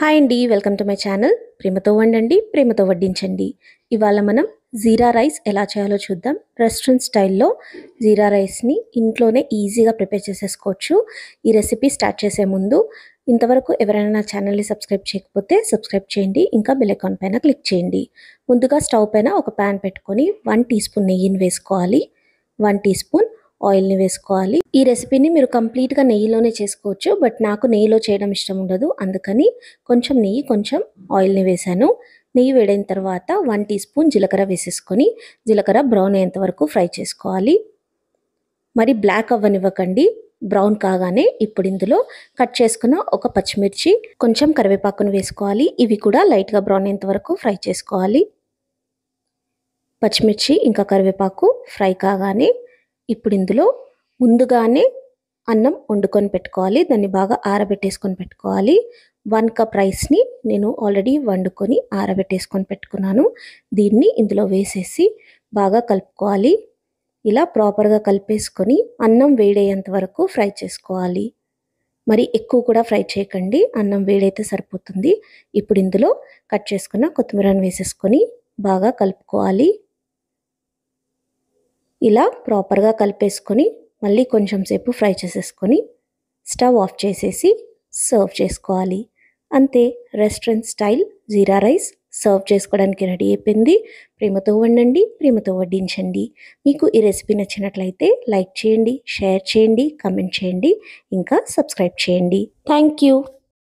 hi అండి welcome to my channel ప్రేమతో వండండి ప్రేమతో వడ్డించండి ఇవాళ మనం జీరా రైస్ ఎలా చేయాలో చూద్దాం రెస్టారెంట్ స్టైల్లో జీరా రైస్ని ఇంట్లోనే ఈజీగా ప్రిపేర్ చేసేసుకోవచ్చు ఈ రెసిపీ స్టార్ట్ చేసే ముందు ఇంతవరకు ఎవరైనా నా ఛానల్ని సబ్స్క్రైబ్ చేయకపోతే సబ్స్క్రైబ్ చేయండి ఇంకా బెల్లకాన్ పైన క్లిక్ చేయండి ముందుగా స్టవ్ పైన ఒక ప్యాన్ పెట్టుకొని వన్ టీ స్పూన్ నెయ్యిని వేసుకోవాలి వన్ టీ స్పూన్ ఆయిల్ని వేసుకోవాలి ఈ రెసిపీని మీరు కంప్లీట్గా నెయ్యిలోనే చేసుకోవచ్చు బట్ నాకు నెయ్యిలో చేయడం ఇష్టం ఉండదు అందుకని కొంచెం నెయ్యి కొంచెం ఆయిల్ని వేశాను నెయ్యి వేడైన తర్వాత వన్ టీ స్పూన్ జీలకర్ర వేసేసుకొని జీలకర్ర బ్రౌన్ అయ్యేంత వరకు ఫ్రై చేసుకోవాలి మరి బ్లాక్ అవ్వనివ్వకండి బ్రౌన్ కాగానే ఇప్పుడు ఇందులో కట్ చేసుకున్న ఒక పచ్చిమిర్చి కొంచెం కరివేపాకును వేసుకోవాలి ఇవి కూడా లైట్గా బ్రౌన్ అయ్యేంత వరకు ఫ్రై చేసుకోవాలి పచ్చిమిర్చి ఇంకా కరివేపాకు ఫ్రై కాగానే ఇప్పుడు ఇందులో ముందుగానే అన్నం వండుకొని పెట్టుకోవాలి దాన్ని బాగా ఆరబెట్టేసుకొని పెట్టుకోవాలి వన్ కప్ రైస్ని నేను ఆల్రెడీ వండుకొని ఆరబెట్టేసుకొని పెట్టుకున్నాను దీన్ని ఇందులో వేసేసి బాగా కలుపుకోవాలి ఇలా ప్రాపర్గా కలిపేసుకొని అన్నం వేడయ్యేంత వరకు ఫ్రై చేసుకోవాలి మరి ఎక్కువ కూడా ఫ్రై చేయకండి అన్నం వేడైతే సరిపోతుంది ఇప్పుడు ఇందులో కట్ చేసుకున్న కొత్తిమీరను వేసేసుకొని బాగా కలుపుకోవాలి ఇలా ప్రాపర్గా కలిపేసుకొని మళ్ళీ కొంచెం సేపు ఫ్రై చేసేసుకొని స్టవ్ ఆఫ్ చేసేసి సర్వ్ చేసుకోవాలి అంతే restaurant style jeera rice serve చేసుకోవడానికి రెడీ అయిపోయింది ప్రేమతో వండండి ప్రేమతో వడ్డించండి మీకు ఈ రెసిపీ నచ్చినట్లయితే లైక్ చేయండి షేర్ చేయండి కమెంట్ చేయండి ఇంకా సబ్స్క్రైబ్ చేయండి థ్యాంక్ యూ